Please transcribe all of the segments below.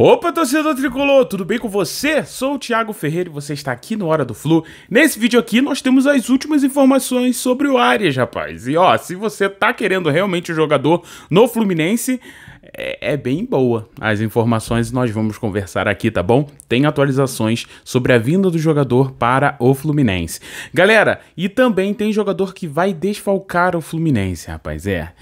Opa, torcedor tricolor, tudo bem com você? Sou o Thiago Ferreira e você está aqui no Hora do Flu. Nesse vídeo aqui nós temos as últimas informações sobre o Arias, rapaz. E ó, se você tá querendo realmente o um jogador no Fluminense, é, é, bem boa as informações nós vamos conversar aqui, tá bom? Tem atualizações sobre a vinda do jogador para o Fluminense. Galera, e também tem jogador que vai desfalcar o Fluminense, rapaz, é.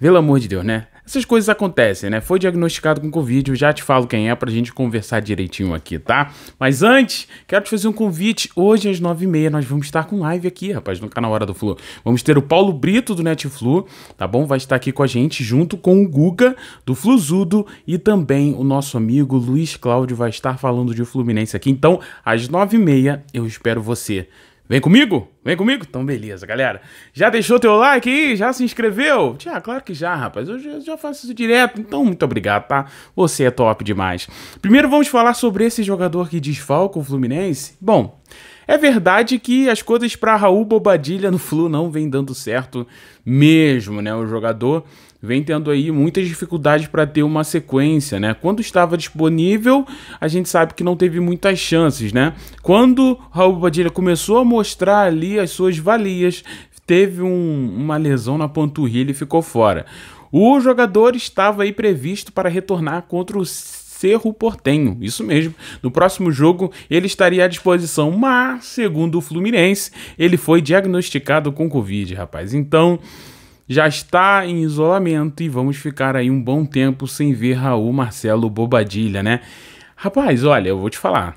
Pelo amor de Deus, né? Essas coisas acontecem, né? Foi diagnosticado com Covid, eu já te falo quem é pra gente conversar direitinho aqui, tá? Mas antes, quero te fazer um convite. Hoje às nove e meia nós vamos estar com live aqui, rapaz, no canal Hora do Flu. Vamos ter o Paulo Brito do Netflu, tá bom? Vai estar aqui com a gente junto com o Guga do Fluzudo e também o nosso amigo Luiz Cláudio vai estar falando de Fluminense aqui. Então, às nove e meia eu espero você. Vem comigo? Vem comigo? Então, beleza, galera. Já deixou teu like aí? Já se inscreveu? Já, claro que já, rapaz. Eu já, já faço isso direto, então muito obrigado, tá? Você é top demais. Primeiro vamos falar sobre esse jogador que desfalca o Fluminense. Bom, é verdade que as coisas para Raul Bobadilha no Flu não vem dando certo mesmo, né? O jogador vem tendo aí muitas dificuldades para ter uma sequência, né? Quando estava disponível, a gente sabe que não teve muitas chances, né? Quando Raul Padilha começou a mostrar ali as suas valias, teve um, uma lesão na panturrilha e ficou fora. O jogador estava aí previsto para retornar contra o Cerro Portenho. Isso mesmo. No próximo jogo ele estaria à disposição, mas segundo o Fluminense, ele foi diagnosticado com Covid, rapaz. Então, já está em isolamento e vamos ficar aí um bom tempo sem ver Raul Marcelo Bobadilha, né? Rapaz, olha, eu vou te falar.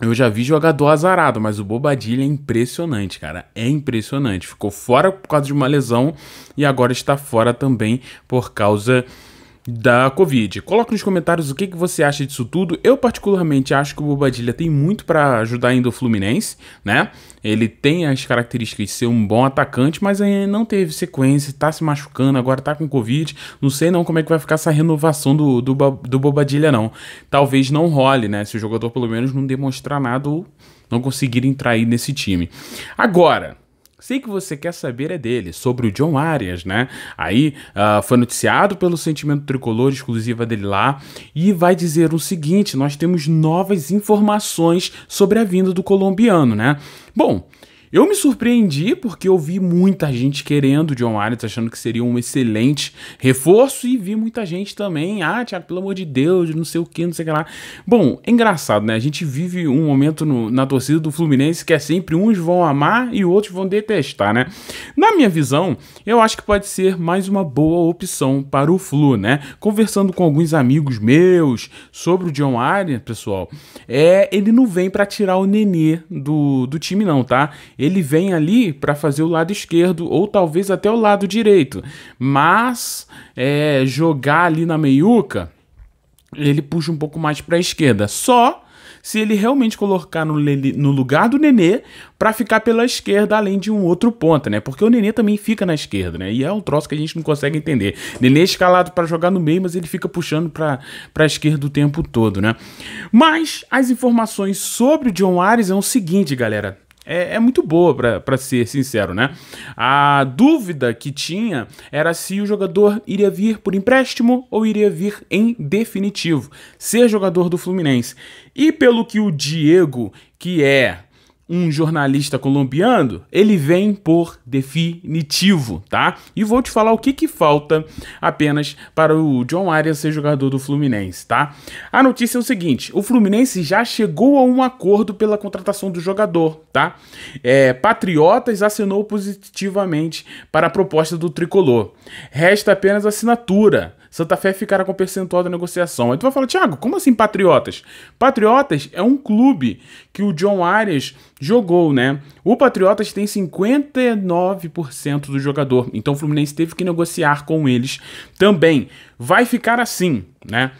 Eu já vi jogador azarado, mas o Bobadilha é impressionante, cara. É impressionante. Ficou fora por causa de uma lesão e agora está fora também por causa da Covid. Coloque nos comentários o que, que você acha disso tudo. Eu particularmente acho que o Bobadilha tem muito para ajudar ainda o Fluminense, né? Ele tem as características de ser um bom atacante, mas ainda não teve sequência, tá se machucando, agora tá com Covid. Não sei não como é que vai ficar essa renovação do, do, do Bobadilha, não. Talvez não role, né? Se o jogador pelo menos não demonstrar nada ou não conseguir entrar aí nesse time. Agora, Sei que você quer saber é dele, sobre o John Arias, né? Aí uh, foi noticiado pelo Sentimento Tricolor, exclusiva dele lá, e vai dizer o seguinte: nós temos novas informações sobre a vinda do colombiano, né? Bom, eu me surpreendi porque eu vi muita gente querendo o John Arias, achando que seria um excelente reforço, e vi muita gente também, ah, Thiago, pelo amor de Deus, não sei o que, não sei o que lá. Bom, é engraçado, né? A gente vive um momento no, na torcida do Fluminense que é sempre uns vão amar e outros vão detestar, né? Na minha visão, eu acho que pode ser mais uma boa opção para o Flu, né? Conversando com alguns amigos meus sobre o John Arias, pessoal, é, ele não vem para tirar o Nenê do, do time não, tá? ele vem ali para fazer o lado esquerdo ou talvez até o lado direito, mas é, jogar ali na meiuca, ele puxa um pouco mais para a esquerda. Só se ele realmente colocar no, no lugar do Nenê para ficar pela esquerda, além de um outro ponta, né? Porque o Nenê também fica na esquerda, né? E é um troço que a gente não consegue entender. Nenê é escalado para jogar no meio, mas ele fica puxando para a esquerda o tempo todo, né? Mas as informações sobre o John Ares é o seguinte, galera é, é muito boa, para ser sincero, né? A dúvida que tinha era se o jogador iria vir por empréstimo ou iria vir em definitivo, ser jogador do Fluminense. E pelo que o Diego, que é um jornalista colombiano, ele vem por definitivo, tá? E vou te falar o que, que falta apenas para o John Arias ser jogador do Fluminense, tá? A notícia é o seguinte: o Fluminense já chegou a um acordo pela contratação do jogador, tá? É, Patriotas assinou positivamente para a proposta do tricolor. Resta apenas assinatura. Santa Fé ficará com percentual da negociação. Aí tu vai falar, Thiago, como assim Patriotas? Patriotas é um clube que o John Arias jogou, né? O Patriotas tem 59% do jogador. Então o Fluminense teve que negociar com eles também. Vai ficar assim, né?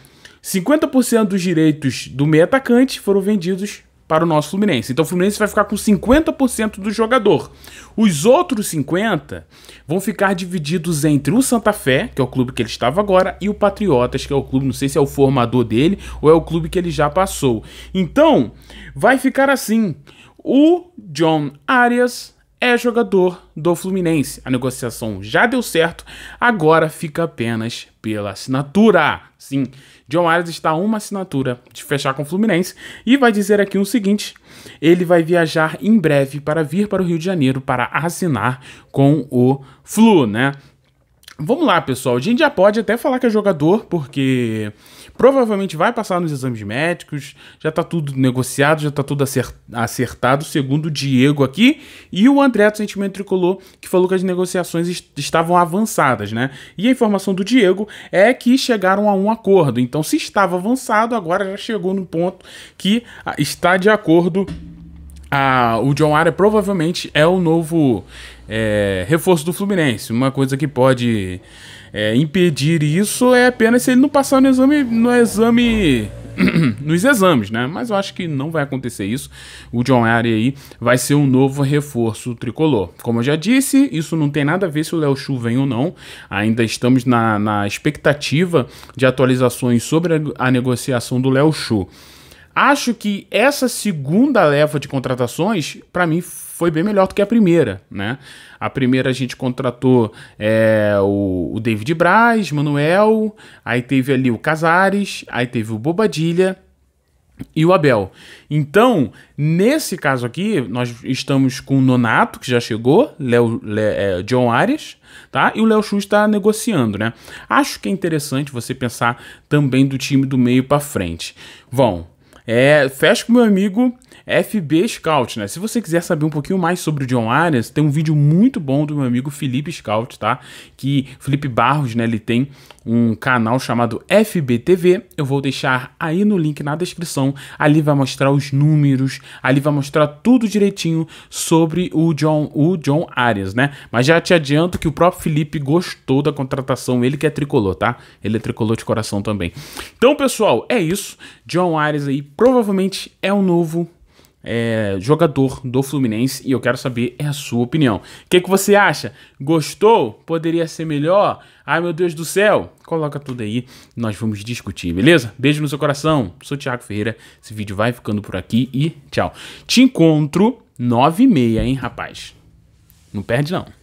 50% dos direitos do meio atacante foram vendidos para o nosso Fluminense. Então o Fluminense vai ficar com 50% do jogador. Os outros 50 vão ficar divididos entre o Santa Fé, que é o clube que ele estava agora, e o Patriotas, que é o clube, não sei se é o formador dele ou é o clube que ele já passou. Então, vai ficar assim: o John Arias é jogador do Fluminense. A negociação já deu certo, agora fica apenas pela assinatura. Sim, John Arias está a uma assinatura de fechar com o Fluminense e vai dizer aqui o seguinte: ele vai viajar em breve para vir para o Rio de Janeiro para assinar com o Flu, né? Vamos lá, pessoal. A gente já pode até falar que é jogador, porque provavelmente vai passar nos exames médicos, já tá tudo negociado, já tá tudo acertado, segundo o Diego aqui, e o André do Sentimento Tricolor, que falou que as negociações est estavam avançadas, né? E a informação do Diego é que chegaram a um acordo, então se estava avançado, agora já chegou no ponto que ah, está de acordo a, o John Ara provavelmente é o novo é, reforço do Fluminense. Uma coisa que pode é, impedir isso é apenas se ele não passar no exame, no exame nos exames, né? Mas eu acho que não vai acontecer isso. O John Ari aí vai ser um novo reforço tricolor. Como eu já disse, isso não tem nada a ver se o Léo Chu vem ou não. Ainda estamos na, na expectativa de atualizações sobre a, a negociação do Léo Chu. Acho que essa segunda leva de contratações, para mim, foi bem melhor do que a primeira, né? A primeira a gente contratou é, o, o, David Braz, Manuel, aí teve ali o Casares, aí teve o Bobadilha e o Abel. Então, nesse caso aqui, nós estamos com o Nonato, que já chegou, o Léo, é, John Arias, tá? E o Léo Chu está negociando, né? Acho que é interessante você pensar também do time do meio para frente. Vão é, fecha com meu amigo FB Scout, né? Se você quiser saber um pouquinho mais sobre o John Arias, tem um vídeo muito bom do meu amigo Felipe Scout, tá? Que Felipe Barros, né, ele tem um canal chamado FBTV. Eu vou deixar aí no link na descrição. Ali vai mostrar os números, ali vai mostrar tudo direitinho sobre o John, o John Arias, né? Mas já te adianto que o próprio Felipe gostou da contratação, ele que é tricolor, tá? Ele é tricolor de coração também. Então, pessoal, é isso. John Arias aí provavelmente é o novo é, jogador do Fluminense e eu quero saber a sua opinião. O que, que você acha? Gostou? Poderia ser melhor? Ai meu Deus do céu! Coloca tudo aí, nós vamos discutir, beleza? Beijo no seu coração, sou Thiago Ferreira, esse vídeo vai ficando por aqui e tchau. Te encontro 9 e meia, hein, rapaz? Não perde não.